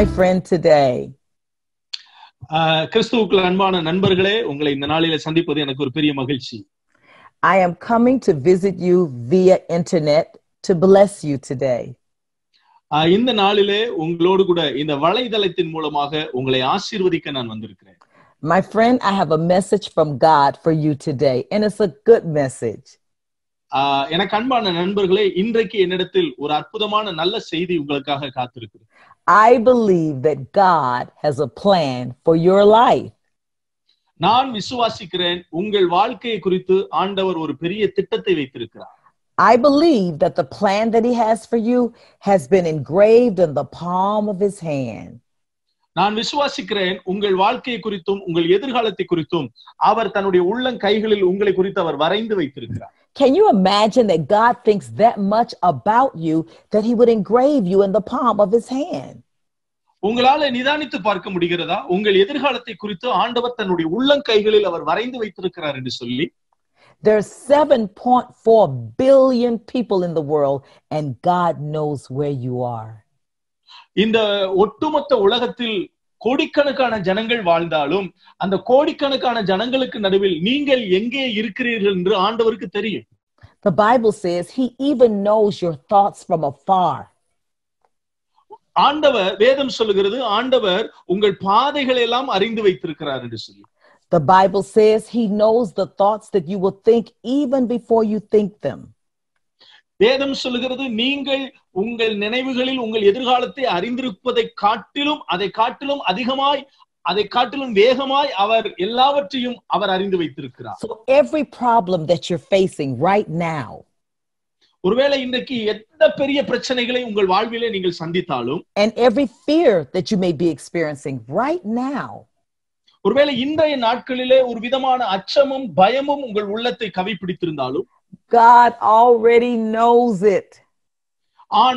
my friend today? I am coming to visit you via internet to bless you today. இந்த நாளிலே உங்களோடு கூட இந்த வலைதளத்தின் மூலமாக உங்களை ஆசீர்வதிக்க நான் வந்திருக்கிறேன் My friend, I have a message from God for you today, and it's a good message. ஆஹ் எனக்கு அன்பான நண்பர்களே இன்றைக்கு என்னிடத்தில் ஒரு அற்புதமான நல்ல செய்தி உங்களுக்காக காத்திருக்கு I believe that God has a plan for your life. நான் விசுவாசிக்கிறேன் உங்கள் வாழ்க்கையை குறித்து ஆண்டவர் ஒரு பெரிய திட்டத்தை வைத்திருக்கிறார் I believe that the plan that he has for you has been engraved in the palm of his hand. நான் விசுவாசிக்கிறேன் உங்கள் வாழ்க்கையை குறித்தும் உங்கள் எதிர்காலத்தை குறித்தும் அவர் தன்னுடைய உள்ளம் கைகளில் உங்களை குறித்து அவர் வரைந்து வைத்திருக்கிறார் Can you imagine that God thinks that much about you that he would engrave you in the palm of his hand? உங்களால நிதானித்து பார்க்க முடிகிறதா உங்கள் எதிர்காலத்தை குறித்து ஆண்டவர் தன்னுடைய உள்ளங்கைகளில் அவர் வரைந்து வைத்திருக்கிறார் என்று சொல்லி There are 7.4 billion people in the world and God knows where you are. இந்த ஒட்டுமொத்த உலகத்தில் கோடிக்கணக்கான ஜனங்கள் வாழ்ந்தாலும் அந்த கோடிக்கணக்கான ஜனங்களுக்கு நடுவில் நீங்கள் எங்கே இருக்கிறீர்கள் என்று ஆண்டவருக்கு தெரியும் The Bible says he even knows your thoughts from afar. ஆண்டவர் வேதம் சொல்லுகிறது ஆண்டவர் உங்கள் பாதைகளை எல்லாம் அறிந்து வைத்திருக்கிறார் என்று சொல்லி The Bible says he knows the thoughts that you will think even before you think them. வேதம் சொல்லுகிறது நீங்கள் உங்கள் நினைவுகளில் உங்கள் எதிர்காலத்தை அறிந்திருப்பதை காட்டிலும் அதை காட்டிலும் அதிகமாய் அதை காட்டிலும் வேகமாய் அவர் எல்லாவற்றையும் அவர் அறிந்து வைத்திருக்கிறார் so every problem that you're facing right now ஒருவேளை இன்றைக்கு எந்த பெரிய பிரச்சனைகளை உங்கள் வாழ்வில நீங்கள் சந்தித்தாலும் and every fear that you may be experiencing right now ஒருவேளை இன்றைய நாட்களிலே ஒரு விதமான அச்சமும் பயமும் உங்கள் உள்ளத்தை கவிப்பிடித்திருந்தாலும் God already knows it. and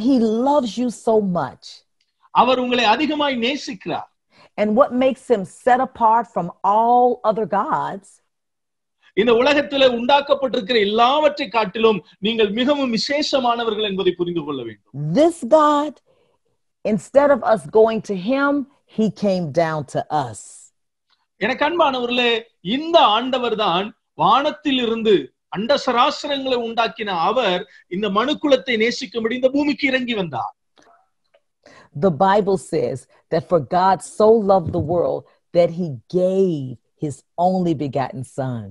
he loves you so much and what makes him set apart from all other gods இந்த உலகத்துல உண்டாக்கப்பட்டிருக்கிற எல்லாவற்றை காட்டிலும் நீங்கள் மிகவும் விசேஷமானவர்கள் என்பதை புரிந்து கொள்ள வேண்டும் this god instead of us going to him he came down to us எனக்கு அன்பானவர்களே இந்த ஆண்டவர் தான் வானத்தில் இருந்து அண்ட சராசரங்களை உண்டாக்கின அவர் இந்த மனுக்குலத்தை நேசிக்கும்படி இந்த பூமிக்கு இறங்கி வந்தார் The Bible says that for God so loved the world that he gave his only begotten son.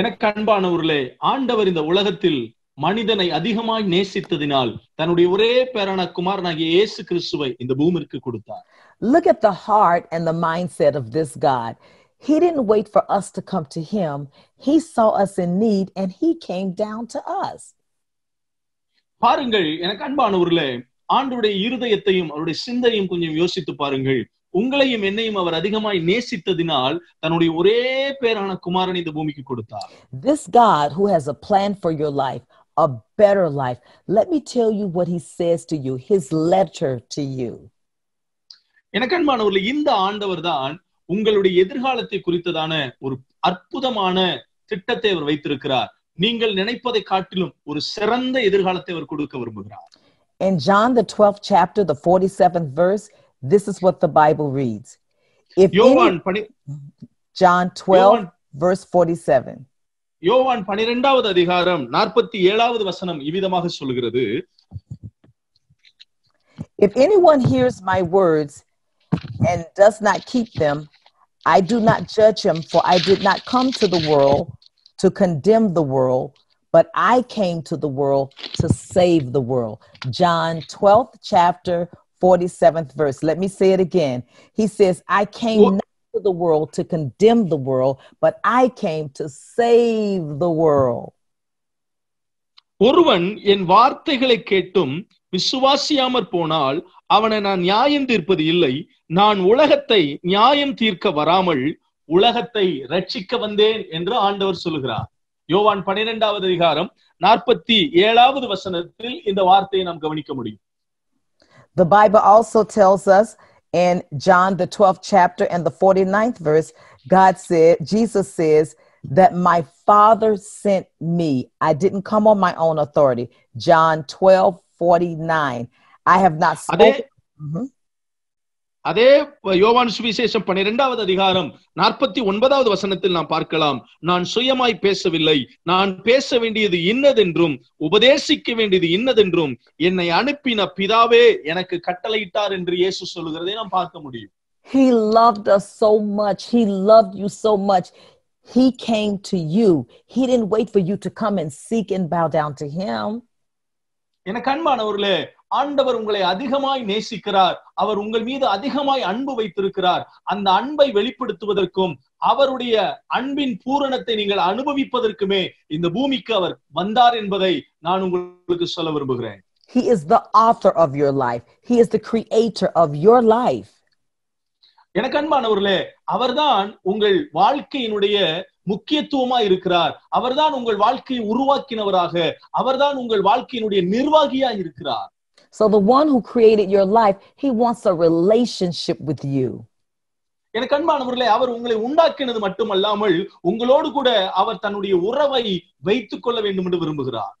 எனக்கு அன்பானவர்களே ஆண்டவர் இந்த உலகத்தில் மனிதனை அதிகமாய் நேசித்ததினால் தன்னுடைய ஒரே பேரான குமாரனாகிய இயேசு கிறிஸ்துவை இந்த பூமிக்கு கொடுத்தார் Look at the heart and the mindset of this God. He didn't wait for us to come to him. He saw us in need and he came down to us. பாருங்கள் எனக்கு அன்பானவர்களே ஆண்டுடைய இருதயத்தையும் அவருடைய சிந்தையும் கொஞ்சம் யோசித்து பாருங்கள் உங்களையும் என்னையும் அவர் அதிகமாய் நேசித்ததினால் தன்னுடைய ஒரே பேரான குமாரன் இந்த பூமிக்கு கொடுத்தார் This God who has a plan for your life, a better life. Let me tell you what he says to you, his letter to you. எனக்கன்பானவர்கள் இந்த ஆண்டவர் தான் உங்களுடைய எதிர்காலத்தை குறித்ததான ஒரு அற்புதமான திட்டத்தை அவர் வைத்திருக்கிறார் நீங்கள் நினைப்பதை காட்டிலும் ஒரு சிறந்த எதிர்காலத்தை அவர் கொடுக்க விரும்புகிறார் In John the 12th chapter the 47th verse this is what the Bible reads If யோவான் any... John 12 verse 47 யோவான் 12வது அதிகாரம் 47வது வசனம் இவ்விதமாக சொல்கிறது If anyone hears my words and does not keep them, I do not judge him, for I did not come to the world to condemn the world, but I came to the world to save the world. John 12th chapter 47th verse. Let me say it again. He says, I came what? not to the world to condemn the world, but I came to save the world. ஒருவன் என் வார்த்தைகளை கேட்டும் விசுவாசியாமற் போனால் அவனை நான் நியாயம் தீர்ப்பது இல்லை நான் உலகத்தை நியாயம் தீர்க்க வராமல் உலகத்தை ரட்சிக்க வந்தேன் என்று ஆண்டவர் சொல்லுகிறார் யோவான் பனிரெண்டாவது அதிகாரம் நாற்பத்தி ஏழாவது வசனத்தில் இந்த வார்த்தையை நாம் கவனிக்க முடியும் The Bible also tells us in John the 12th chapter and the 49th verse God said Jesus says that my father sent me I didn't come on my own authority John 12 49 I have not spoken mm-hmm. அதே யோவான் சுவிசேஷம் பன்னிரெண்டாவது அதிகாரம் நாற்பத்தி ஒன்பதாவது வசனத்தில் நாம் பார்க்கலாம் நான் சுயமாய் பேசவில்லை நான் பேச வேண்டியது இன்னதென்றும் உபதேசிக்க வேண்டியது இன்னதென்றும் என்னை அனுப்பின பிதாவே எனக்கு கட்டளையிட்டார் என்று இயேசு சொல்லுகிறதை நாம் பார்க்க முடியும் He loved us so much. He loved you so much. He came to you. He didn't wait for you to come and seek and bow down to him. என கண்மானவர்களே ஆண்டவர் உங்களை அதிகமாய் நேசிக்கிறார் அவர் உங்கள் மீது அதிகமாய் அன்பு வைத்திருக்கிறார் அந்த அன்பை வெளிப்படுத்துவதற்கும் அவருடைய அன்பின் பூரணத்தை நீங்கள் அனுபவிப்பதற்குமே இந்த பூமிக்கு அவர் வந்தார் என்பதை நான் உங்களுக்கு சொல்ல விரும்புகிறேன் He is the author of your life. He is the creator of your life. எனக்கு அன்பானவர்களே அவர்தான் உங்கள் வாழ்க்கையினுடைய முக்கியத்துவமா இருக்கிறார் அவர்தான் உங்கள் வாழ்க்கையை உருவாக்கினவராக அவர்தான் உங்கள் வாழ்க்கையினுடைய நிர்வாகியா இருக்கிறார் So the one who created your life, he wants a relationship with you. எனக்கு அன்பானவர்களே அவர் உங்களை உண்டாக்கினது மட்டுமல்லாமல் உங்களோடு கூட அவர் தன்னுடைய உறவை வைத்துக் கொள்ள வேண்டும் என்று விரும்புகிறார்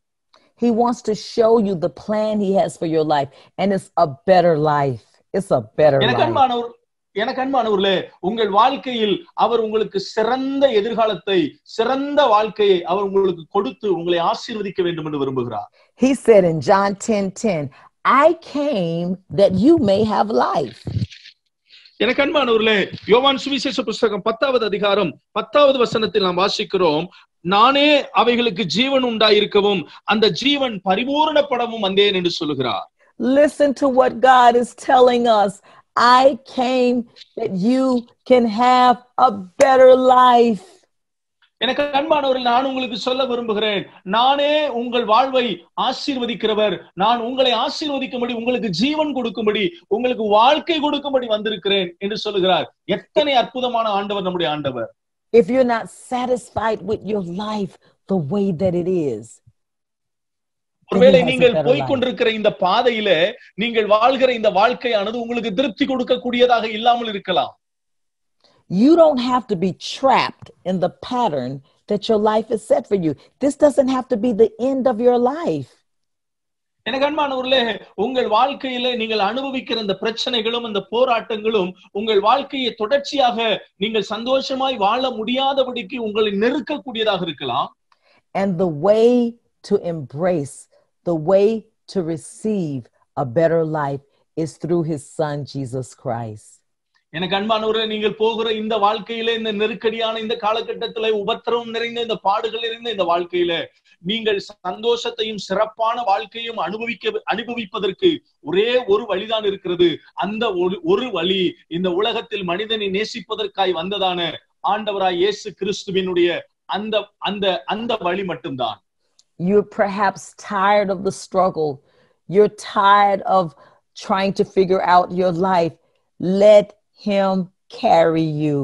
He wants to show you the plan he has for your life and it's a better life. It's a better எனக்கு அன்பானவர் எனக்கு அன்பானவர்களே உங்கள் வாழ்க்கையில் அவர் உங்களுக்கு சிறந்த எதிர்காலத்தை சிறந்த வாழ்க்கையை அவர் உங்களுக்கு கொடுத்து உங்களை ஆசீர்வதிக்க வேண்டும் என்று விரும்புகிறார் He said in John 10:10, 10, I came that you may have life. எனக்கு அன்பானவர்களே யோவான் சுவிசேஷ புஸ்தகம் பத்தாவது அதிகாரம் பத்தாவது வசனத்தில் நாம் வாசிக்கிறோம் நானே அவைகளுக்கு ஜீவன் உண்டாயிருக்கவும் அந்த ஜீவன் பரிபூரணப்படவும் வந்தேன் என்று சொல்லுகிறார் Listen to what God is telling us. I came that you can have a better life. எனக்கு அன்பானவர்கள் நான் உங்களுக்கு சொல்ல விரும்புகிறேன் நானே உங்கள் வாழ்வை ஆசீர்வதிக்கிறவர் நான் உங்களை ஆசீர்வதிக்கும்படி உங்களுக்கு ஜீவன் கொடுக்கும்படி உங்களுக்கு வாழ்க்கை கொடுக்கும்படி வந்திருக்கிறேன் என்று சொல்லுகிறார் எத்தனை அற்புதமான ஆண்டவர் நம்முடைய ஆண்டவர் if you're not satisfied with your life the way that it is ஒருவேளை நீங்கள் போய்கொண்டிருக்கிற இந்த பாதையில நீங்கள் வாழ்கிற இந்த வாழ்க்கையானது உங்களுக்கு திருப்தி கொடுக்கக்கூடியதாக இல்லாமல் இருக்கலாம் You don't have to be trapped in the pattern that your life is set for you. This doesn't have to be the end of your life. எனக்கு அன்பானவர்களே உங்கள் வாழ்க்கையில நீங்கள் அனுபவிக்கிற இந்த பிரச்சனைகளும் இந்த போராட்டங்களும் உங்கள் வாழ்க்கையை தொடர்ச்சியாக நீங்கள் சந்தோஷமாய் வாழ முடியாதபடிக்கு உங்களை நெருக்கக்கூடியதாக இருக்கலாம் and the way to embrace the way to receive a better life is through his son Jesus Christ எனக்கு அன்பானவரை நீங்கள் போகிற இந்த வாழ்க்கையில இந்த நெருக்கடியான இந்த காலகட்டத்துல உபத்திரவம் நிறைந்த இந்த பாடுகள் நிறைந்த இந்த வாழ்க்கையில நீங்கள் சந்தோஷத்தையும் சிறப்பான வாழ்க்கையும் அனுபவிக்க அனுபவிப்பதற்கு ஒரே ஒரு வழிதான் இருக்கிறது அந்த ஒரு வழி இந்த உலகத்தில் மனிதனை நேசிப்பதற்காய் வந்ததான ஆண்டவராய் இயேசு கிறிஸ்துவினுடைய அந்த அந்த அந்த வழி மட்டும்தான் You perhaps tired of the struggle. You're tired of trying to figure out your life. Let him carry you.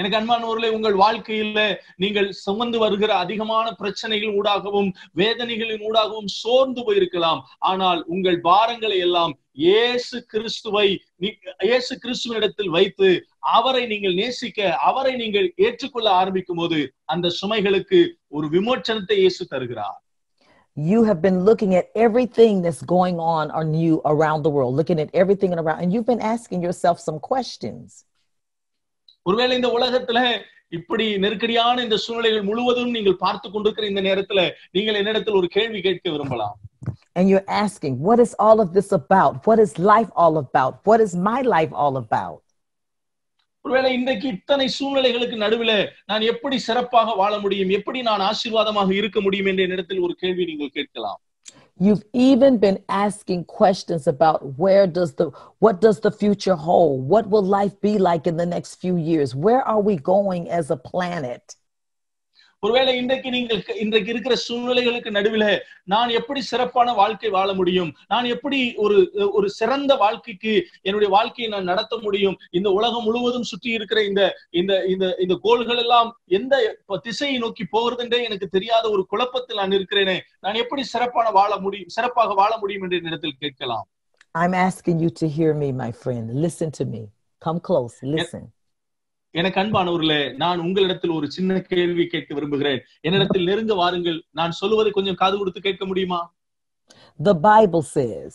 எனக்கு அன்பானவர்களே உங்கள் வாழ்க்கையில நீங்கள் சுமந்து வருகிற அதிகமான பிரச்சனைகள் ஊடாகவும் வேதனைகளின் ஊடாகவும் சோர்ந்து போயிருக்கலாம் ஆனால் உங்கள் பாரங்களை எல்லாம் இயேசு கிறிஸ்துவை இயேசு கிறிஸ்துவனிடத்தில் வைத்து அவரை நீங்கள் நேசிக்க அவரை நீங்கள் ஏற்றுக்கொள்ள ஆரம்பிக்கும் போது அந்த சுமைகளுக்கு ஒரு விமோச்சனத்தை இயேசு தருகிறார் you have been looking at everything that's going on on you around the world, looking at everything around, and you've been asking yourself some questions. ஒருவேளை இந்த உலகத்துல இப்படி நெருக்கடியான இந்த சூழ்நிலைகள் முழுவதும் நீங்கள் பார்த்து கொண்டிருக்கிற இந்த நேரத்துல நீங்கள் என்னிடத்தில் ஒரு கேள்வி கேட்க விரும்பலாம் And you're asking, what is all of this about? What is life all about? What is my life all about? ஒருவேளை இன்றைக்கு இத்தனை சூழ்நிலைகளுக்கு நடுவில் நான் எப்படி சிறப்பாக வாழ முடியும் எப்படி நான் ஆசீர்வாதமாக இருக்க முடியும் என்ற இடத்தில் ஒரு கேள்வி நீங்கள் கேட்கலாம் You've even been asking questions about where does the what does the future hold? What will life be like in the next few years? Where are we going as a planet? ஒருவேளை இன்றைக்கு நீங்கள் இன்றைக்கு இருக்கிற சூழ்நிலைகளுக்கு நடுவில் நான் எப்படி சிறப்பான வாழ்க்கை வாழ முடியும் நான் எப்படி ஒரு ஒரு சிறந்த வாழ்க்கைக்கு என்னுடைய வாழ்க்கையை நான் நடத்த முடியும் இந்த உலகம் முழுவதும் சுற்றி இருக்கிற இந்த இந்த இந்த இந்த கோள்கள் எல்லாம் எந்த திசையை நோக்கி போகிறதுன்றே எனக்கு தெரியாத ஒரு குழப்பத்தில் நான் இருக்கிறேனே நான் எப்படி சிறப்பான வாழ முடியும் சிறப்பாக வாழ முடியும் என்ற நேரத்தில் கேட்கலாம் I'm asking you to hear me, my friend. Listen to me. Come close. Listen. எனக்கு அன்பானவர்களே நான் உங்களிடத்தில் ஒரு சின்ன கேள்வி கேட்க விரும்புகிறேன் என்னிடத்தில் நெருங்க வாருங்கள் நான் சொல்லுவதை கொஞ்சம் காது கொடுத்து கேட்க முடியுமா The Bible says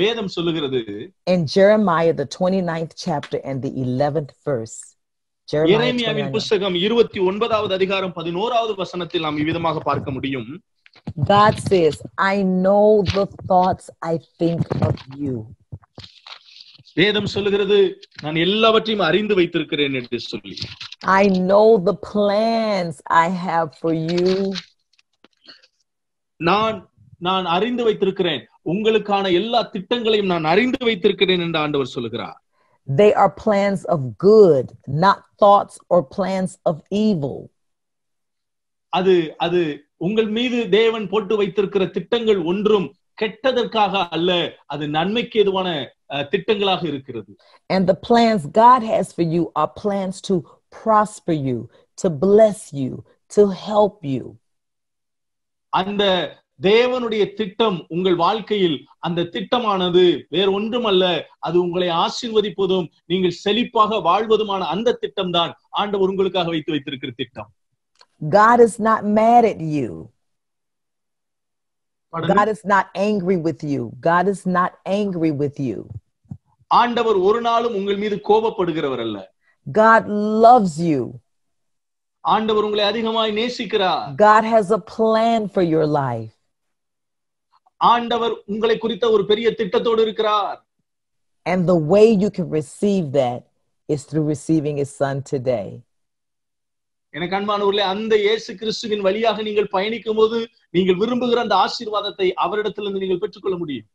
வேதம் சொல்லுகிறது in Jeremiah the 29th chapter and the 11th verse எரேமியாவின் புஸ்தகம் 29வது அதிகாரம் 11வது வசனத்தில் நாம் இவ்விதமாக பார்க்க முடியும் God says I know the thoughts I think of you வேதம் சொல்லுகிறது நான் எல்லாவற்றையும் அறிந்து வைத்திருக்கிறேன் என்று சொல்லி I know the plans I have for you நான் நான் அறிந்து வைத்திருக்கிறேன் உங்களுக்கான எல்லா திட்டங்களையும் நான் அறிந்து வைத்திருக்கிறேன் என்று ஆண்டவர் சொல்லுகிறார் They are plans of good not thoughts or plans of evil அது அது உங்கள் மீது தேவன் போட்டு வைத்திருக்கிற திட்டங்கள் ஒன்றும் கெட்டதற்காக அல்ல அது நன்மைக்கு எதுவான திட்டங்களாக இருக்கிறது and the plans god has for you are plans to prosper you to bless you to help you அந்த தேவனுடைய திட்டம் உங்கள் வாழ்க்கையில் அந்த திட்டமானது வேற ஒன்றுமல்ல அது உங்களை ஆசீர்வதிப்பதும் நீங்கள் செழிப்பாக வாழ்வதுமான அந்த திட்டம் தான் ஆண்டவர் உங்களுக்காக வைத்து வைத்திருக்கிற திட்டம் God is not mad at you. Pardon God me? is not angry with you. God is not angry with you. ஆண்டவர் ஒரு நாளும் உங்கள் மீது கோபப்படுகிறவர் அல்ல God loves you. ஆண்டவர் உங்களை அதிகமாய் நேசிக்கிறார் God has a plan for your life. ஆண்டவர் உங்களை குறித்த ஒரு பெரிய திட்டத்தோடு இருக்கிறார் And the way you can receive that is through receiving his son today. எனக்கு அன்பானவர்களே அந்த இயேசு கிறிஸ்துவின் வழியாக நீங்கள் பயணிக்கும் போது நீங்கள் விரும்புகிற அந்த ஆசீர்வாதத்தை அவரிடத்திலிருந்து நீங்கள் பெற்றுக்கொள்ள முடியும்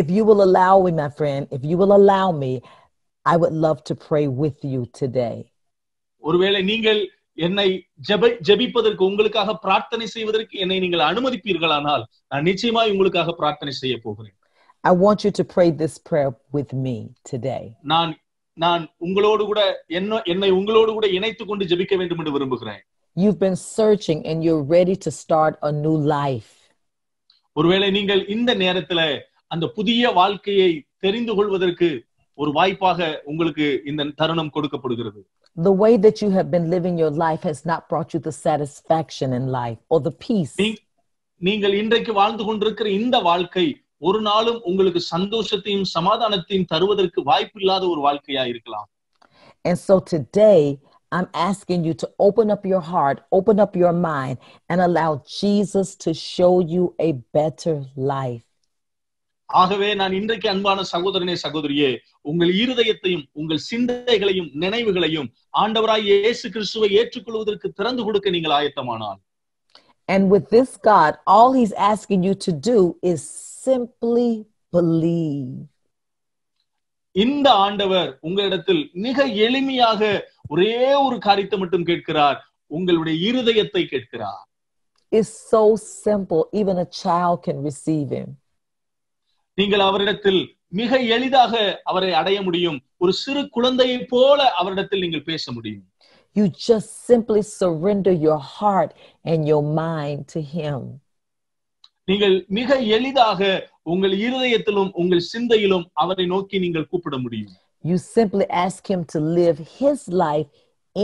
If you will allow me, my friend, if you will allow me, I would love to pray with you today. ஒருவேளை நீங்கள் என்னை ஜெப ஜெபிப்பதற்கு உங்களுக்காக பிரார்த்தனை செய்வதற்கு என்னை நீங்கள் அனுமதிப்பீர்களானால் நான் நிச்சயமாய் உங்களுக்காக பிரார்த்தனை செய்ய போகிறேன் I want you to pray this prayer with me today. நான் நான் உங்களோடு கூட என்ன என்னை உங்களோடு கூட இணைத்து கொண்டு ஜெபிக்க வேண்டும் என்று விரும்புகிறேன் you've been searching and you're ready to start a new life ஒருவேளை நீங்கள் இந்த நேரத்துல அந்த புதிய வாழ்க்கையை தெரிந்து கொள்வதற்கு ஒரு வாய்ப்பாக உங்களுக்கு இந்த தருணம் கொடுக்கப்படுகிறது the way that you have been living your life has not brought you the satisfaction in life or the peace நீங்கள் இன்றைக்கு வாழ்ந்து கொண்டிருக்கிற இந்த வாழ்க்கை ஒரு நாளும் உங்களுக்கு சந்தோஷத்தையும் சமாதானத்தையும் தருவதற்கு வாய்ப்பில்லாத ஒரு வாழ்க்கையா இருக்கலாம் And so today I'm asking you to open up your heart, open up your mind and allow Jesus to show you a better life. ஆகவே நான் இன்றைக்கு அன்பான சகோதரனே சகோதரியே உங்கள் இருதயத்தையும் உங்கள் சிந்தைகளையும் நினைவுகளையும் ஆண்டவராய் இயேசு கிறிஸ்துவை ஏற்றுக்கொள்வதற்கு திறந்து கொடுக்க நீங்கள் ஆயத்தமானால் And with this God, all he's asking you to do is simply believe இந்த ஆண்டவர் உங்களிடத்தில் மிக எளிமையாக ஒரே ஒரு காரியத்தை மட்டும் கேட்கிறார் உங்களுடைய இருதயத்தை கேட்கிறார் is so simple even a child can receive him நீங்கள் அவரிடத்தில் மிக எளிதாக அவரை அடைய முடியும் ஒரு சிறு குழந்தையை போல அவரிடத்தில் நீங்கள் பேச முடியும் you just simply surrender your heart and your mind to him நீங்கள் மிக எளிதாக உங்கள் இருதயத்திலும் உங்கள் சிந்தையிலும் அவரை நோக்கி நீங்கள் கூப்பிட முடியும் you simply ask him to live his life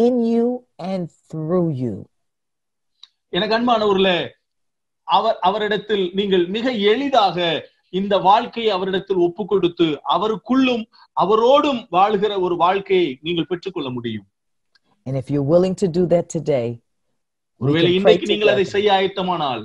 in you and through you எனக்கு அன்பானவர்களே அவர் அவரிடத்தில் நீங்கள் மிக எளிதாக இந்த வாழ்க்கையை அவரிடத்தில் ஒப்பு கொடுத்து அவருக்குள்ளும் அவரோடும் வாழ்கிற ஒரு வாழ்க்கையை நீங்கள் பெற்றுக்கொள்ள முடியும் and if you're willing to do that today ஒருவேளை இன்னைக்கு நீங்கள் அதை செய்ய ஆயத்தமானால்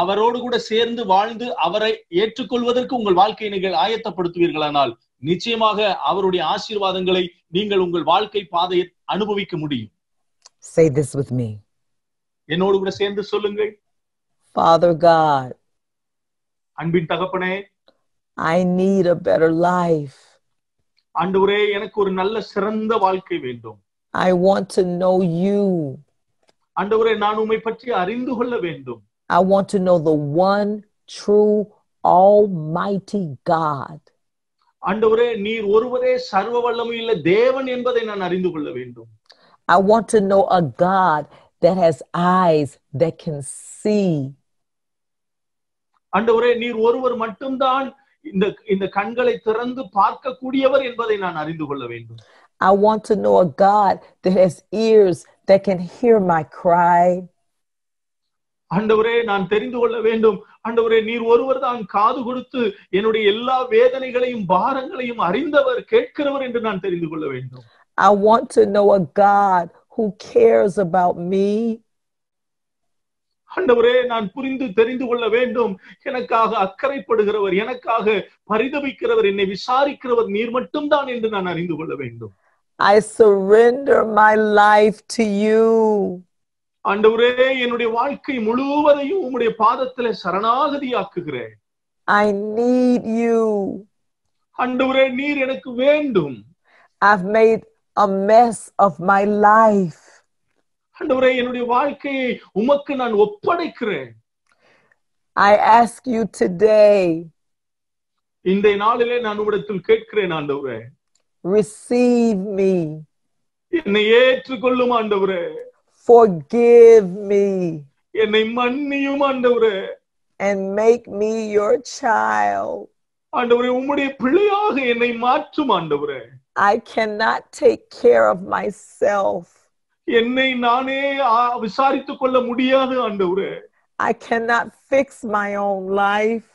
அவரோடு கூட சேர்ந்து வாழ்ந்து அவரை ஏற்றுக்கொள்வதற்கு உங்கள் வாழ்க்கையை நீங்கள் ஆயத்தப்படுத்துவீர்களானால் நிச்சயமாக அவருடைய ஆசீர்வாதங்களை நீங்கள் உங்கள் வாழ்க்கை பாதையை அனுபவிக்க முடியும் Say this with me. என்னோடு கூட சேர்ந்து சொல்லுங்கள் Father God. அன்பின் தகப்பனே I need a better life. ஆண்டவரே எனக்கு ஒரு நல்ல சிறந்த வாழ்க்கை வேண்டும் I want to know you. ஆண்டவரே நான் உம்மை பற்றி அறிந்து கொள்ள வேண்டும் I want to know the one true almighty God. I want to know a God that has eyes that can see. நீர் ஒருவர் மட்டும்தான் இந்த கண்களை திறந்து என்பதை நான் அறிந்து கொள்ள வேண்டும் I want to know a God that has ears that can hear my cry. ஆண்டவரே நான் தெரிந்து கொள்ள வேண்டும் ஆண்டவரே நீர் ஒருவர் தான் காது கொடுத்து என்னுடைய எல்லா வேதனைகளையும் பாரங்களையும் அறிந்தவர் கேட்கிறவர் என்று நான் தெரிந்து கொள்ள வேண்டும் I want to know a God who cares about me. ஆண்டவரே நான் புரிந்து தெரிந்து கொள்ள வேண்டும் எனக்காக அக்கறைப்படுகிறவர் எனக்காக பரிதவிக்கிறவர் என்னை விசாரிக்கிறவர் நீர் மட்டும்தான் என்று நான் அறிந்து கொள்ள வேண்டும் I surrender my life to you. ஆண்டவரே என்னுடைய வாழ்க்கை முழுவதையும் உம்முடைய பாதத்துல சரணாகதியாக்குகிறேன் I need you. ஆண்டவரே நீர் எனக்கு வேண்டும். I've made a mess of my life. ஆண்டவரே என்னுடைய வாழ்க்கையை உமக்கு நான் ஒப்படைக்கிறேன். I ask you today. இந்த நாளிலே நான் உம்மிடத்தில் கேட்கிறேன் ஆண்டவரே. Receive me. என்னை ஏற்றுக்கொள்ளும் ஆண்டவரே. forgive me and make me your child. I cannot take care of myself. I cannot fix my own life.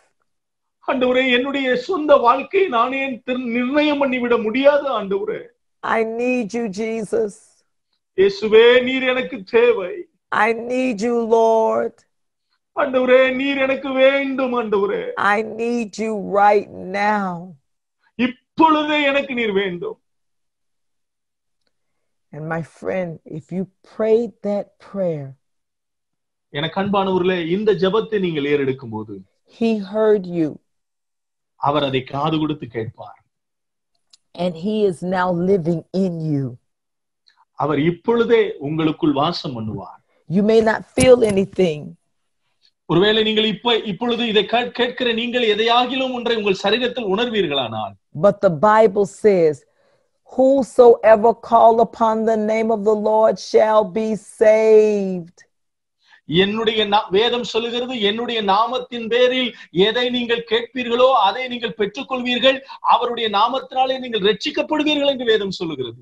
I need you, Jesus. இயேசுவே நீர் எனக்கு தேவை ஐ நீட் யூ லார்ட் ஆண்டவரே நீர் எனக்கு வேண்டும் ஆண்டவரே I need you right now இப்பொழுதே எனக்கு நீர் வேண்டும் And my friend, if you prayed that prayer, he heard you. And he is now living in you. அவர் இப்பொழுதே உங்களுக்குள் வாசம் பண்ணுவார் you may not feel anything ஒருவேளை நீங்கள் இப்ப இப்பொழுது இதை கேட்கிற நீங்கள் எதையாகிலும் ஒன்றை உங்கள் சரீரத்தில் உணர்வீர்களானால் but the bible says whosoever call upon the name of the lord shall be saved என்னுடைய வேதம் சொல்லுகிறது என்னுடைய நாமத்தின் பேரில் எதை நீங்கள் கேட்பீர்களோ அதை நீங்கள் பெற்றுக்கொள்வீர்கள் அவருடைய நாமத்தினாலே நீங்கள் ரட்சிக்கப்படுவீர்கள் என்று வேதம் சொல்லுகிறது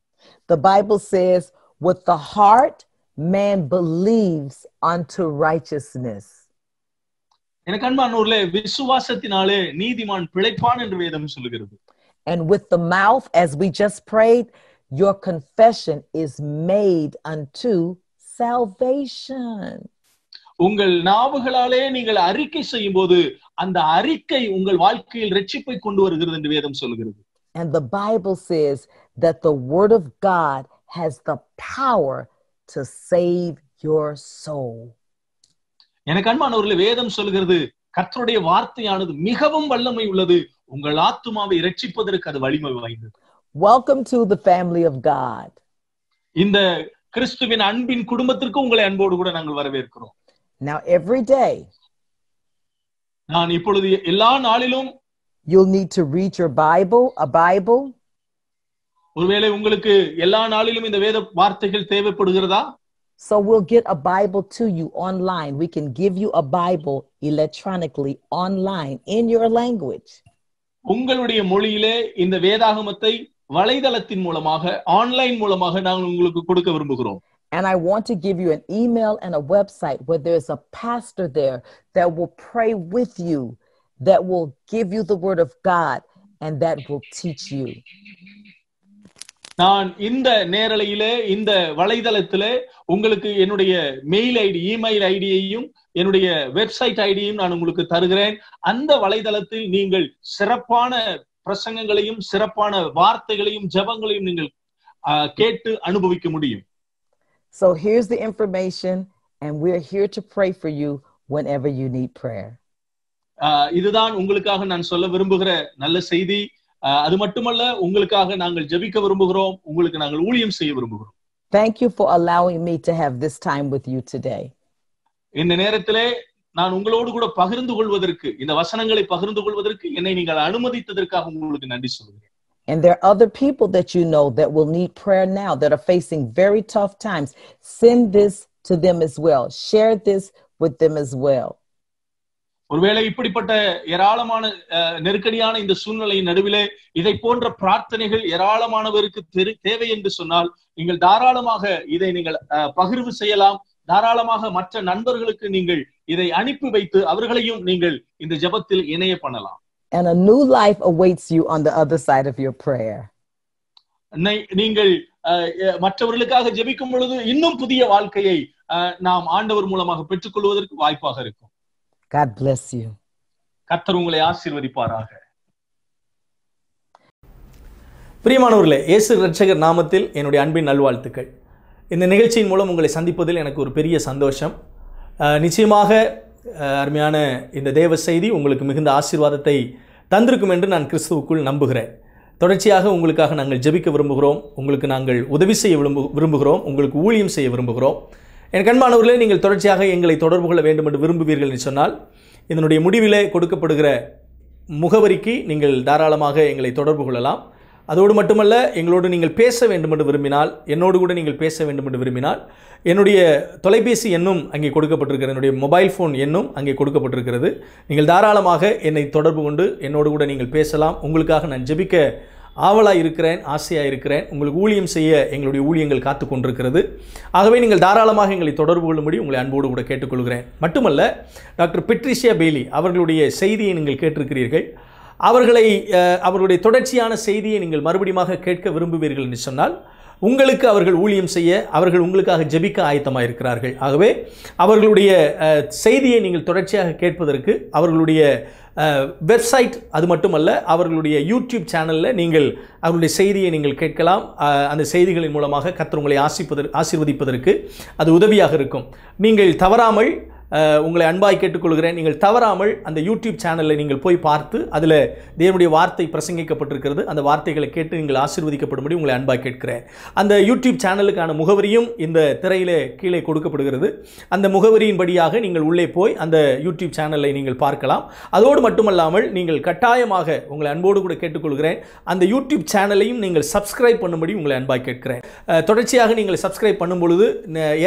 The Bible says, with the heart, man believes unto righteousness. and with the mouth as we just prayed your confession is made unto salvation உங்கள் நாவுகளாலே நீங்கள் அறிக்கை செய்யும் போது அந்த அறிக்கை உங்கள் வாழ்க்கையில் கொண்டு வருகிறது என்று வேதம் சொல்கிறது and the bible says that the Word of God has the power to save your soul. எனக்கு அன்பானவர்களே வேதம் சொல்கிறது கர்த்தருடைய வார்த்தையானது மிகவும் வல்லமை உள்ளது உங்கள் ஆத்துமாவை இரட்சிப்பதற்கு அது வலிமை வாய்ந்தது Welcome to the family of God. இந்த கிறிஸ்துவின் அன்பின் குடும்பத்திற்கு உங்களை அன்போடு கூட நாங்கள் வரவேற்கிறோம் Now every day நான் இப்பொழுது எல்லா நாளிலும் you'll need to read your Bible, a Bible ஒருவேளை உங்களுக்கு எல்லா நாளிலும் இந்த வேத வார்த்தைகள் தேவைப்படுகிறதா So we'll get a Bible to you online. We can give you a Bible electronically online in your language. உங்களுடைய மொழியிலே இந்த வேதாகமத்தை வலைதளத்தின் மூலமாக ஆன்லைன் மூலமாக நாங்கள் உங்களுக்கு கொடுக்க விரும்புகிறோம் And I want to give you an email and a website where there's a pastor there that will pray with you, that will give you the word of God, and that will teach you. நான் இந்த நேரலையிலே இந்த வலைதளத்திலே உங்களுக்கு என்னுடைய mail ID email ஐடியையும் என்னுடைய website ஐடியையும் நான் உங்களுக்கு தருகிறேன் அந்த வலைதளத்தில் நீங்கள் சிறப்பான பிரசங்கங்களையும் சிறப்பான வார்த்தைகளையும் ஜபங்களையும் நீங்கள் கேட்டு அனுபவிக்க முடியும் So here's the information and are here to pray for you whenever you need prayer. இதுதான் உங்களுக்காக நான் சொல்ல விரும்புகிற நல்ல செய்தி அது மட்டுமல்ல உங்களுக்காக நாங்கள் ஜெபிக்க விரும்புகிறோம் உங்களுக்கு நாங்கள் ஊழியம் செய்ய விரும்புகிறோம் Thank you for allowing me to have this time with you today. இந்த நேரத்திலே நான் உங்களோடு கூட பகிர்ந்து கொள்வதற்கு இந்த வசனங்களை பகிர்ந்து கொள்வதற்கு என்னை நீங்கள் அனுமதித்ததற்காக உங்களுக்கு நன்றி சொல்கிறேன் And there are other people that you know that will need prayer now that are facing very tough times. Send this to them as well. Share this with them as well. ஒருவேளை இப்படிப்பட்ட ஏராளமான நெருக்கடியான இந்த சூழ்நிலையின் நடுவிலே இதை போன்ற பிரார்த்தனைகள் ஏராளமானவருக்கு தெரு தேவை என்று சொன்னால் நீங்கள் தாராளமாக இதை நீங்கள் பகிர்வு செய்யலாம் தாராளமாக மற்ற நண்பர்களுக்கு நீங்கள் இதை அனுப்பி வைத்து அவர்களையும் நீங்கள் இந்த ஜபத்தில் இணைய பண்ணலாம் And a new life awaits you on the other side of your prayer. நீங்கள் மற்றவர்களுக்காக ஜெபிக்கும் பொழுது இன்னும் புதிய வாழ்க்கையை நாம் ஆண்டவர் மூலமாக பெற்றுக்கொள்வதற்கு வாய்ப்பாக இருக்கும் God bless you. கத்தர் உங்களை ஆசீர்வதிப்பாராக பிரியமானவர்களே இயேசு ரட்சகர் நாமத்தில் என்னுடைய அன்பின் நல்வாழ்த்துக்கள் இந்த நிகழ்ச்சியின் மூலம் உங்களை சந்திப்பதில் எனக்கு ஒரு பெரிய சந்தோஷம் நிச்சயமாக அருமையான இந்த தேவ செய்தி உங்களுக்கு மிகுந்த ஆசீர்வாதத்தை தந்திருக்கும் என்று நான் கிறிஸ்துவுக்குள் நம்புகிறேன் தொடர்ச்சியாக உங்களுக்காக நாங்கள் ஜெபிக்க விரும்புகிறோம் உங்களுக்கு நாங்கள் உதவி செய்ய விரும்பு விரும்புகிறோம் உங்களுக்கு ஊழியம் செய்ய விரும்புகிறோம் என் கண்மானவர்களே நீங்கள் தொடர்ச்சியாக எங்களை தொடர்பு கொள்ள வேண்டும் என்று விரும்புவீர்கள் என்று சொன்னால் இதனுடைய முடிவிலே கொடுக்கப்படுகிற முகவரிக்கு நீங்கள் தாராளமாக எங்களை தொடர்பு கொள்ளலாம் அதோடு மட்டுமல்ல எங்களோடு நீங்கள் பேச வேண்டும் என்று விரும்பினால் என்னோடு கூட நீங்கள் பேச வேண்டும் என்று விரும்பினால் என்னுடைய தொலைபேசி எண்ணும் அங்கே கொடுக்கப்பட்டிருக்கிறது என்னுடைய மொபைல் ஃபோன் எண்ணும் அங்கே கொடுக்கப்பட்டிருக்கிறது நீங்கள் தாராளமாக என்னை தொடர்பு கொண்டு என்னோடு கூட நீங்கள் பேசலாம் உங்களுக்காக நான் ஜெபிக்க ஆவலாக இருக்கிறேன் ஆசையாக இருக்கிறேன் உங்களுக்கு ஊழியம் செய்ய எங்களுடைய ஊழியங்கள் காத்து கொண்டிருக்கிறது ஆகவே நீங்கள் தாராளமாக எங்களை தொடர்பு கொள்ளும்படி உங்களை அன்போடு கூட கேட்டுக்கொள்கிறேன் மட்டுமல்ல டாக்டர் பெட்ரிஷியா பெய்லி அவர்களுடைய செய்தியை நீங்கள் கேட்டிருக்கிறீர்கள் அவர்களை அவர்களுடைய தொடர்ச்சியான செய்தியை நீங்கள் மறுபடியும் கேட்க விரும்புவீர்கள் என்று சொன்னால் உங்களுக்கு அவர்கள் ஊழியம் செய்ய அவர்கள் உங்களுக்காக ஜெபிக்க ஆயத்தமாக இருக்கிறார்கள் ஆகவே அவர்களுடைய செய்தியை நீங்கள் தொடர்ச்சியாக கேட்பதற்கு அவர்களுடைய வெப்சைட் அது மட்டுமல்ல அவர்களுடைய யூடியூப் சேனலில் நீங்கள் அவர்களுடைய செய்தியை நீங்கள் கேட்கலாம் அந்த செய்திகளின் மூலமாக கத்தர் ஆசிப்பதற்கு ஆசிர்வதிப்பதற்கு அது உதவியாக இருக்கும் நீங்கள் தவறாமல் உங்களை அன்பாய் கேட்டுக்கொள்கிறேன் நீங்கள் தவறாமல் அந்த யூடியூப் சேனலில் நீங்கள் போய் பார்த்து அதில் தேவனுடைய வார்த்தை பிரசங்கிக்கப்பட்டிருக்கிறது அந்த வார்த்தைகளை கேட்டு நீங்கள் ஆசீர்வதிக்கப்படும்படி உங்களை அன்பாய் கேட்கிறேன் அந்த யூடியூப் சேனலுக்கான முகவரியும் இந்த திரையில் கீழே கொடுக்கப்படுகிறது அந்த முகவரியின்படியாக நீங்கள் உள்ளே போய் அந்த யூடியூப் சேனலை நீங்கள் பார்க்கலாம் அதோடு மட்டுமல்லாமல் நீங்கள் கட்டாயமாக உங்களை அன்போடு கூட கேட்டுக்கொள்கிறேன் அந்த யூடியூப் சேனலையும் நீங்கள் சப்ஸ்கிரைப் பண்ணும்படி உங்களை அன்பாய் கேட்கிறேன் தொடர்ச்சியாக நீங்கள் சப்ஸ்கிரைப் பண்ணும்பொழுது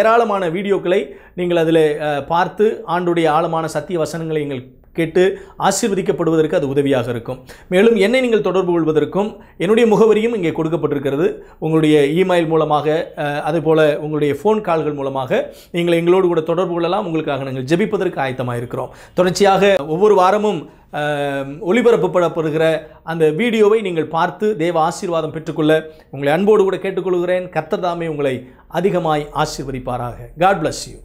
ஏராளமான வீடியோக்களை நீங்கள் அதில் பார்த்து பார்த்து ஆண்டுடைய ஆழமான சத்திய வசனங்களை எங்கள் கேட்டு ஆசீர்வதிக்கப்படுவதற்கு அது உதவியாக இருக்கும் மேலும் என்னை நீங்கள் தொடர்பு கொள்வதற்கும் என்னுடைய முகவரியும் இங்கே கொடுக்கப்பட்டிருக்கிறது உங்களுடைய இமெயில் மூலமாக அதுபோல் உங்களுடைய ஃபோன் கால்கள் மூலமாக நீங்கள் எங்களோடு கூட தொடர்பு கொள்ளலாம் உங்களுக்காக நாங்கள் ஜெபிப்பதற்கு ஆயத்தமாக இருக்கிறோம் தொடர்ச்சியாக ஒவ்வொரு வாரமும் ஒளிபரப்பப்படப்படுகிற அந்த வீடியோவை நீங்கள் பார்த்து தேவ ஆசீர்வாதம் பெற்றுக்கொள்ள உங்களை அன்போடு கூட கேட்டுக்கொள்கிறேன் கர்த்ததாமே உங்களை அதிகமாய் ஆசீர்வதிப்பாராக காட் பிளஸ் யூ